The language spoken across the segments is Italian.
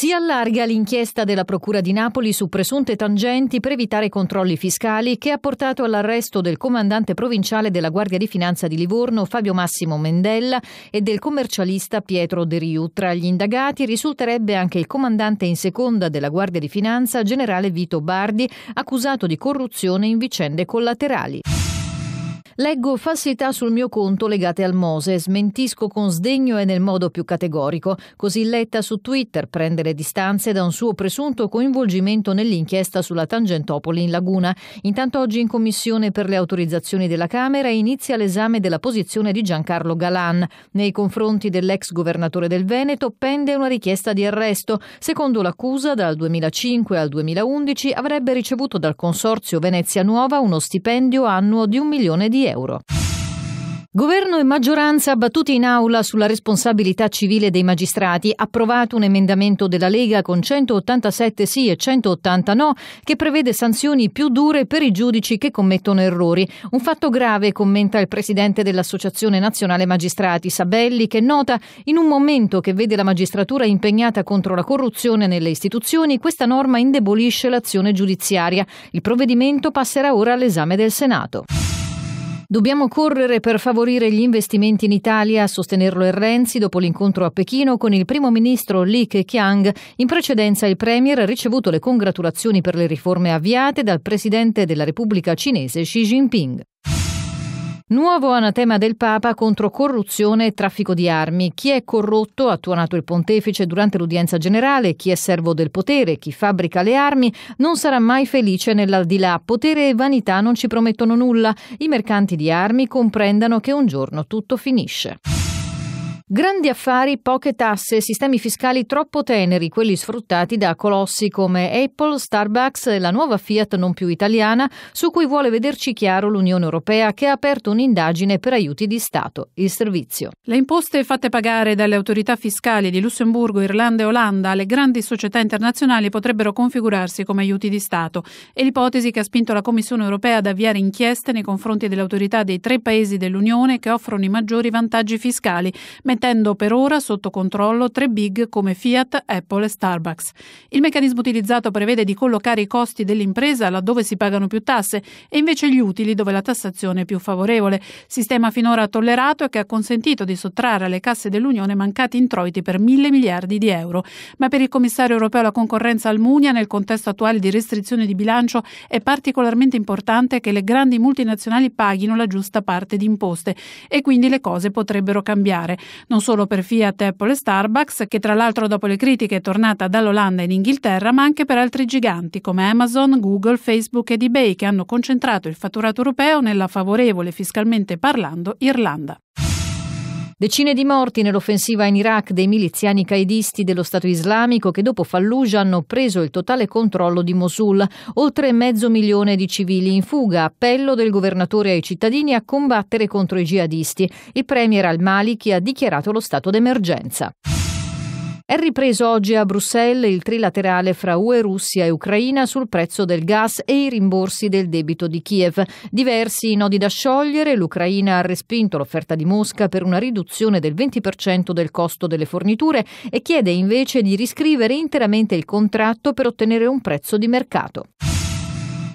Si allarga l'inchiesta della Procura di Napoli su presunte tangenti per evitare controlli fiscali che ha portato all'arresto del comandante provinciale della Guardia di Finanza di Livorno Fabio Massimo Mendella e del commercialista Pietro De Riu. Tra gli indagati risulterebbe anche il comandante in seconda della Guardia di Finanza generale Vito Bardi, accusato di corruzione in vicende collaterali. Leggo falsità sul mio conto legate al Mose, smentisco con sdegno e nel modo più categorico. Così Letta su Twitter prende le distanze da un suo presunto coinvolgimento nell'inchiesta sulla Tangentopoli in Laguna. Intanto oggi in commissione per le autorizzazioni della Camera inizia l'esame della posizione di Giancarlo Galan. Nei confronti dell'ex governatore del Veneto pende una richiesta di arresto. Secondo l'accusa, dal 2005 al 2011 avrebbe ricevuto dal Consorzio Venezia Nuova uno stipendio annuo di un milione di euro euro. Governo e maggioranza battuti in aula sulla responsabilità civile dei magistrati, approvato un emendamento della Lega con 187 sì e 180 no, che prevede sanzioni più dure per i giudici che commettono errori. Un fatto grave, commenta il presidente dell'Associazione Nazionale Magistrati, Sabelli, che nota in un momento che vede la magistratura impegnata contro la corruzione nelle istituzioni, questa norma indebolisce l'azione giudiziaria. Il provvedimento passerà ora all'esame del Senato. Dobbiamo correre per favorire gli investimenti in Italia, a sostenerlo il Renzi dopo l'incontro a Pechino con il primo ministro Li Keqiang. In precedenza il Premier ha ricevuto le congratulazioni per le riforme avviate dal presidente della Repubblica cinese Xi Jinping. Nuovo anatema del Papa contro corruzione e traffico di armi. Chi è corrotto, ha tuonato il pontefice durante l'udienza generale, chi è servo del potere, chi fabbrica le armi, non sarà mai felice nell'aldilà. Potere e vanità non ci promettono nulla. I mercanti di armi comprendano che un giorno tutto finisce. Grandi affari, poche tasse, sistemi fiscali troppo teneri, quelli sfruttati da colossi come Apple, Starbucks e la nuova Fiat non più italiana, su cui vuole vederci chiaro l'Unione Europea che ha aperto un'indagine per aiuti di Stato. Il servizio. Le imposte fatte pagare dalle autorità fiscali di Lussemburgo, Irlanda e Olanda alle grandi società internazionali potrebbero configurarsi come aiuti di Stato. È l'ipotesi che ha spinto la Commissione Europea ad avviare inchieste nei confronti delle autorità dei tre paesi dell'Unione che offrono i maggiori vantaggi fiscali, mentre mettendo per ora sotto controllo tre big come Fiat, Apple e Starbucks. Il meccanismo utilizzato prevede di collocare i costi dell'impresa laddove si pagano più tasse e invece gli utili dove la tassazione è più favorevole, sistema finora tollerato e che ha consentito di sottrarre alle casse dell'Unione mancati introiti per mille miliardi di euro. Ma per il commissario europeo alla concorrenza Almunia, nel contesto attuale di restrizioni di bilancio, è particolarmente importante che le grandi multinazionali paghino la giusta parte di imposte e quindi le cose potrebbero cambiare non solo per Fiat, Apple e Starbucks, che tra l'altro dopo le critiche è tornata dall'Olanda in Inghilterra, ma anche per altri giganti come Amazon, Google, Facebook ed eBay che hanno concentrato il fatturato europeo nella favorevole fiscalmente parlando Irlanda. Decine di morti nell'offensiva in Iraq dei miliziani caidisti dello Stato islamico che dopo Fallujah hanno preso il totale controllo di Mosul. Oltre mezzo milione di civili in fuga. Appello del governatore ai cittadini a combattere contro i jihadisti. Il premier al-Maliki ha dichiarato lo stato d'emergenza. È ripreso oggi a Bruxelles il trilaterale fra UE, Russia e Ucraina sul prezzo del gas e i rimborsi del debito di Kiev. Diversi i nodi da sciogliere, l'Ucraina ha respinto l'offerta di Mosca per una riduzione del 20% del costo delle forniture e chiede invece di riscrivere interamente il contratto per ottenere un prezzo di mercato.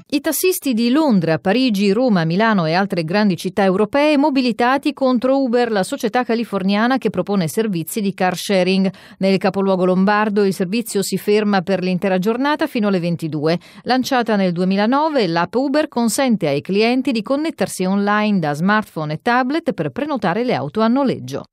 I tassisti di Londra, Parigi, Roma, Milano e altre grandi città europee mobilitati contro Uber, la società californiana che propone servizi di car sharing. Nel capoluogo lombardo il servizio si ferma per l'intera giornata fino alle 22. Lanciata nel 2009, l'app Uber consente ai clienti di connettersi online da smartphone e tablet per prenotare le auto a noleggio.